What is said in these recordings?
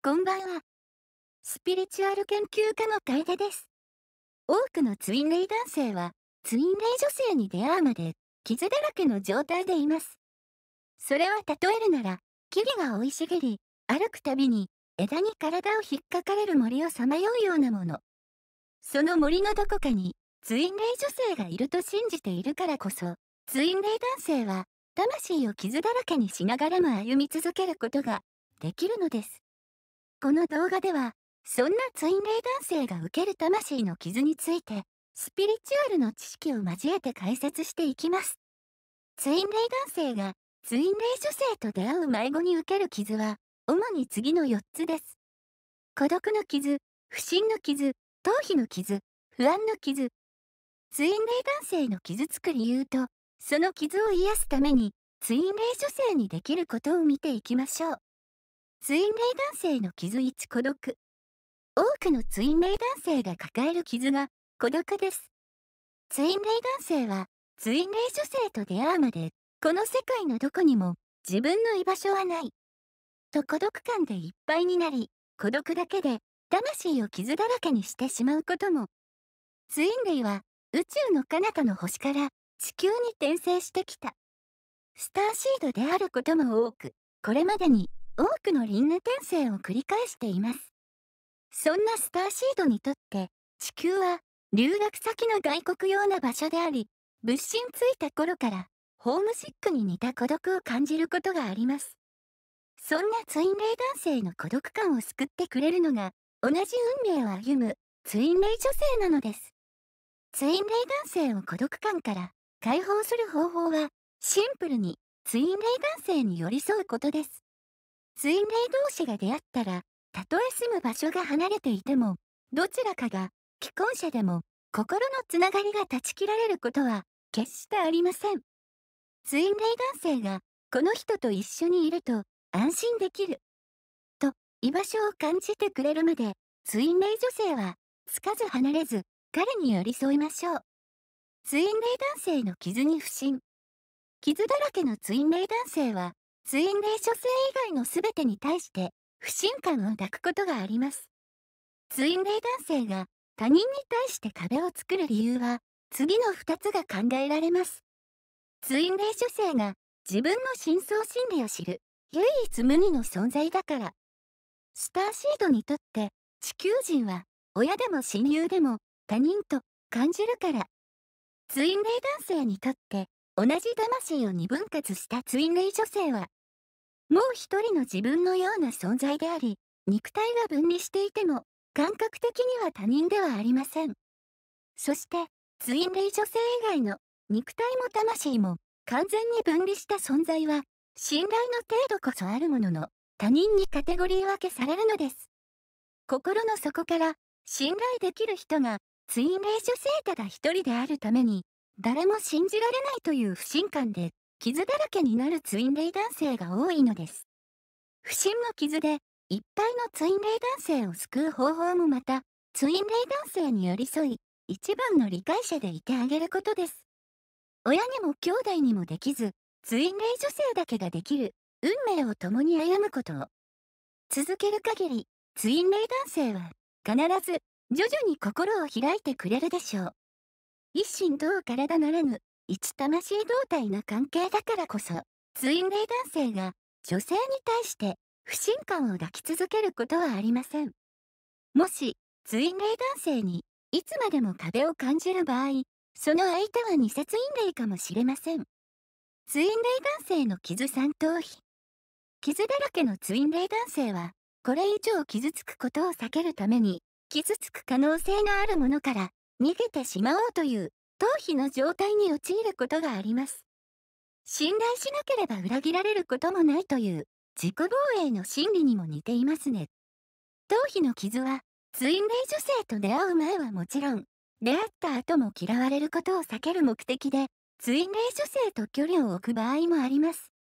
こんばんは。スピリチュアル研究家の楓です。多くのツインレイ男性は、ツインレイ女性に出会うまで、傷だらけの状態でいます。それは例えるなら、木々が生い茂り、歩くたびに、枝に体を引っかかれる森をさまようようなもの。その森のどこかに、ツインレイ女性がいると信じているからこそ、ツインレイ男性は、魂を傷だらけにしながらも歩み続けることができるのです。この動画では、そんなツインレイ男性が受ける魂の傷について、スピリチュアルの知識を交えて解説していきます。ツインレイ男性が、ツインレイ女性と出会う迷子に受ける傷は、主に次の4つです。孤独の傷、不信の傷、頭皮の傷、不安の傷。ツインレイ男性の傷つく理由と、その傷を癒すために、ツインレイ女性にできることを見ていきましょう。ツインレイ男性の傷1孤独。多くのツインレイ男性が抱える傷が孤独です。ツインレイ男性は、ツインレイ女性と出会うまで、この世界のどこにも自分の居場所はない。と孤独感でいっぱいになり、孤独だけで魂を傷だらけにしてしまうことも。ツインレイは宇宙の彼方の星から地球に転生してきた。スターシードであることも多く、これまでに多くの輪廻転生を繰り返していますそんなスターシードにとって地球は留学先の外国用な場所であり物心ついた頃からホームシックに似た孤独を感じることがありますそんなツインレイ男性の孤独感を救ってくれるのが同じ運命を歩むツインレイ女性なのですツインレイ男性を孤独感から解放する方法はシンプルにツインレイ男性に寄り添うことですツインレイ同士が出会ったら、たとえ住む場所が離れていても、どちらかが既婚者でも心のつながりが断ち切られることは決してありません。ツインレイ男性がこの人と一緒にいると安心できる。と、居場所を感じてくれるまで、ツインレイ女性はつかず離れず彼に寄り添いましょう。ツインレイ男性の傷に不信。傷だらけのツインレイ男性はツインレー女性以外の全てに対して不信感を抱くことがあります。ツインレー男性が他人に対して壁を作る理由は次の2つが考えられます。ツインレー女性が自分の深層心理を知る唯一無二の存在だから。スターシードにとって地球人は親でも親友でも他人と感じるから。ツインレイ男性にとって同じ魂を二分割したツインレイ女性はもう一人の自分のような存在であり、肉体が分離していても、感覚的には他人ではありません。そして、ツインレイ女性以外の肉体も魂も完全に分離した存在は、信頼の程度こそあるものの、他人にカテゴリー分けされるのです。心の底から信頼できる人がツインレイ女性ただ一人であるために、誰も信じられないという不信感で傷だらけになるツインレイ男性が多いのです。不審の傷で、いっぱいのツインレイ男性を救う方法もまた、ツインレイ男性に寄り添い、一番の理解者でいてあげることです。親にも兄弟にもできず、ツインレイ女性だけができる、運命を共に歩むことを。続ける限り、ツインレイ男性は、必ず、徐々に心を開いてくれるでしょう。一心同体ならぬ、一魂同体な関係だからこそ、ツインレイ男性が女性に対して不信感を抱き続けることはありません。もし、ツインレイ男性にいつまでも壁を感じる場合、その相手は偽ツインレイかもしれません。ツインレイ男性の傷3頭皮。傷だらけのツインレイ男性は、これ以上傷つくことを避けるために、傷つく可能性のあるものから逃げてしまおうという頭皮の状態に陥ることがあります信頼しなければ裏切られることもないという自己防衛の心理にも似ていますね頭皮の傷はツインレイ女性と出会う前はもちろん出会った後も嫌われることを避ける目的でツインレイ女性と距離を置く場合もあります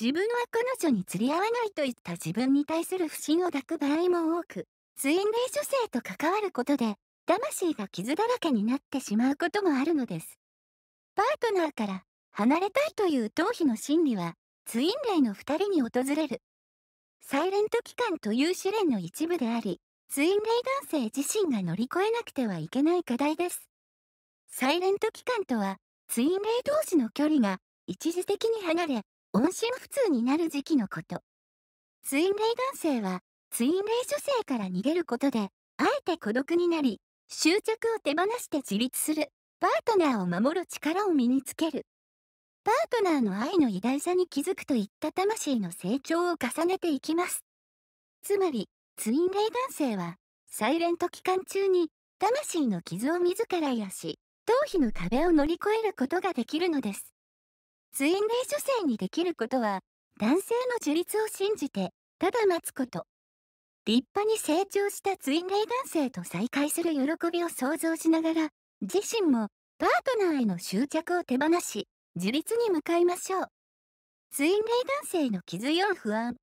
自分は彼女に釣り合わないといった自分に対する不信を抱く場合も多くツインレイ女性と関わることで魂が傷だらけになってしまうこともあるのです。パートナーから離れたいという頭皮の心理は、ツインレイの2人に訪れる。サイレント期間という試練の一部であり、ツインレイ男性自身が乗り越えなくてはいけない課題です。サイレント期間とは、ツインレイ同士の距離が一時的に離れ、音信不通になる時期のこと。ツインレイ男性は、ツインレイ女性から逃げることで、あえて孤独になり、執着を手放して自立するパートナーを守る力を身につけるパートナーの愛の偉大さに気づくといった魂の成長を重ねていきますつまりツインレイ男性はサイレント期間中に魂の傷を自ら癒し頭皮の壁を乗り越えることができるのですツインレイ女性にできることは男性の自立を信じてただ待つこと立派に成長したツインレイ男性と再会する喜びを想像しながら、自身もパートナーへの執着を手放し、自立に向かいましょう。ツインレイ男性の傷よい不安。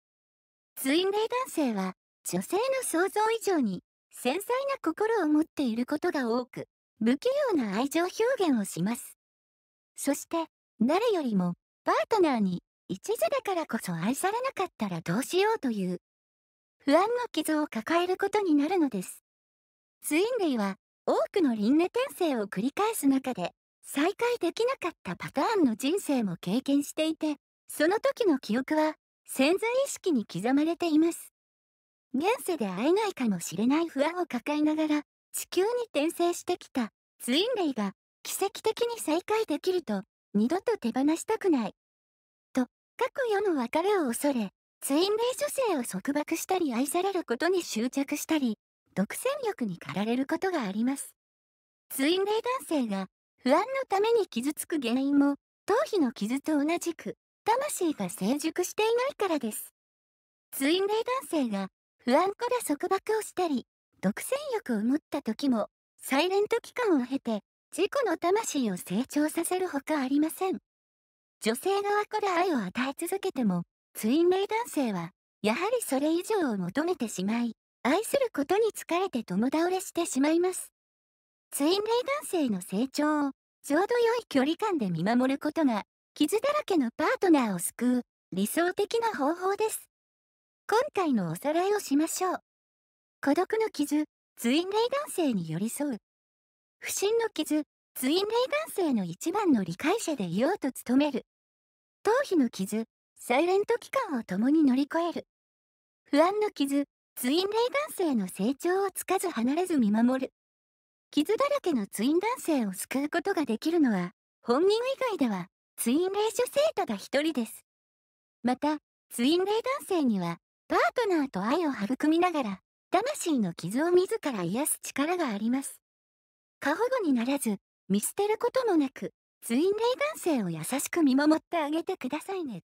ツインレイ男性は、女性の想像以上に、繊細な心を持っていることが多く、不器用な愛情表現をします。そして、誰よりも、パートナーに、一途だからこそ愛されなかったらどうしようという、不安の傷を抱えることになるのです。ツインレイは多くの輪廻転生を繰り返す中で再会できなかったパターンの人生も経験していて、その時の記憶は潜在意識に刻まれています。現世で会えないかもしれない不安を抱えながら地球に転生してきたツインレイが奇跡的に再会できると二度と手放したくないと過去世の別れを恐れツインレイ女性を束縛したり愛されることに執着したり、独占欲に駆られることがあります。ツインレイ男性が不安のために傷つく原因も、頭皮の傷と同じく、魂が成熟していないからです。ツインレイ男性が不安から束縛をしたり、独占欲を持った時も、サイレント期間を経て、自己の魂を成長させるほかありません。女性側から愛を与え続けても、ツイ男性は、やはりそれ以上を求めてしまい、愛することに疲れて共倒れしてしまいます。ツインレイ男性の成長を、ちょうど良い距離感で見守ることが、傷だらけのパートナーを救う、理想的な方法です。今回のおさらいをしましょう。孤独の傷、ツインレイ男性に寄り添う。不審の傷、ツインレイ男性の一番の理解者でいようと努める。頭皮の傷、サイレント期間を共に乗り越える不安の傷ツインレイ男性の成長をつかず離れず見守る傷だらけのツイン男性を救うことができるのは本人以外ではツインレイ女生徒が一人ですまたツインレイ男性にはパートナーと愛を育みながら魂の傷を自ら癒す力があります過保護にならず見捨てることもなくツインレイ男性を優しく見守ってあげてくださいね